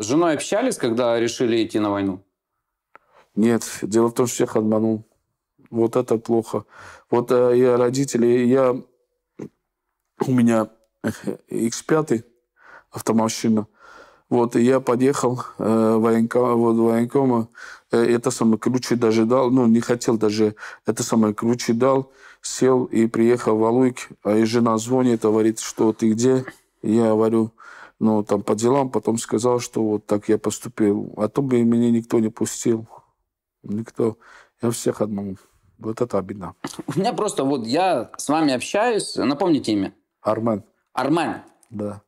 С женой общались, когда решили идти на войну? Нет, дело в том, что всех обманул. Вот это плохо. Вот э, я родители, я... У меня X5 э, автомашина. Вот, и я подъехал э, военком, вот, военкома, э, это самое ключи даже дал, ну, не хотел даже, это самое ключи дал, сел и приехал в Алуйк, а и жена звонит, говорит, что ты где? Я говорю, но ну, там по делам потом сказал, что вот так я поступил. А то бы меня никто не пустил. Никто. Я всех одному. Вот это обидно. У меня просто вот я с вами общаюсь. Напомните имя. Армен. Армен. Да.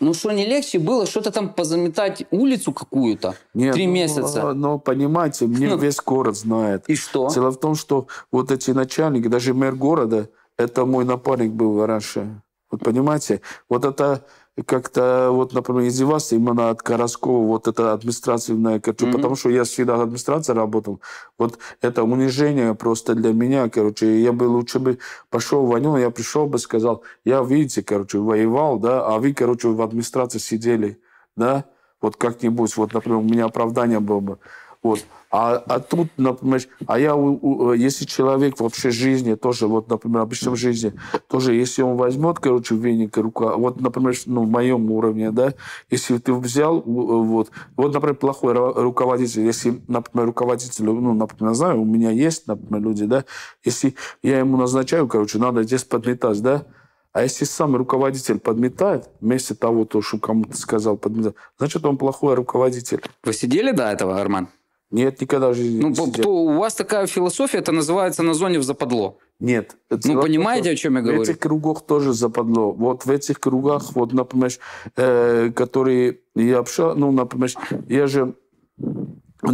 Ну что, не легче было что-то там позаметать улицу какую-то? Нет, Три месяца. Но, ну, но понимаете, мне ну, весь город знает. И что? Дело в том, что вот эти начальники, даже мэр города, это мой напарник был раньше. Вот понимаете, вот это как-то, вот, например, из-за вас именно от Короскова, вот это административное, короче, mm-hmm. потому что я всегда в администрации работал, вот это унижение просто для меня, короче, я бы лучше бы пошел в войну, я пришел бы, сказал, я, видите, короче, воевал, да, а вы, короче, в администрации сидели, да, вот как-нибудь, вот, например, у меня оправдание было бы. Вот. А, а тут, например, а я, у, у, если человек вообще жизни тоже, вот, например, обычном жизни, тоже, если он возьмет, короче, веник и рука, вот, например, ну, в моем уровне, да, если ты взял, э, вот, вот, например, плохой руководитель, если, например, руководитель, ну, например, знаю, у меня есть, например, люди, да, если я ему назначаю, короче, надо здесь подлетать, да, а если сам руководитель подметает, вместе того, то, что кому-то сказал подметать, значит, он плохой руководитель. Вы сидели до этого, Арман? Нет, никогда жизни. Ну, то, у вас такая философия, это называется на зоне в западло. Нет. Ну, понимаете, о чем я говорю? В этих кругах тоже западло. Вот в этих кругах, вот, например, э, которые я общался, ну, например, я же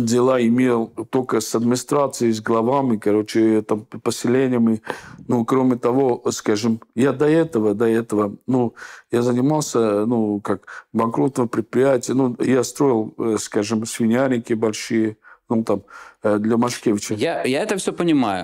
дела имел только с администрацией, с главами, короче, там, поселениями. Ну, кроме того, скажем, я до этого, до этого, ну, я занимался, ну, как банкротом предприятия, ну, я строил, э, скажем, свинярники большие, ну, там, э, для Машкевича. Я, я это все понимаю.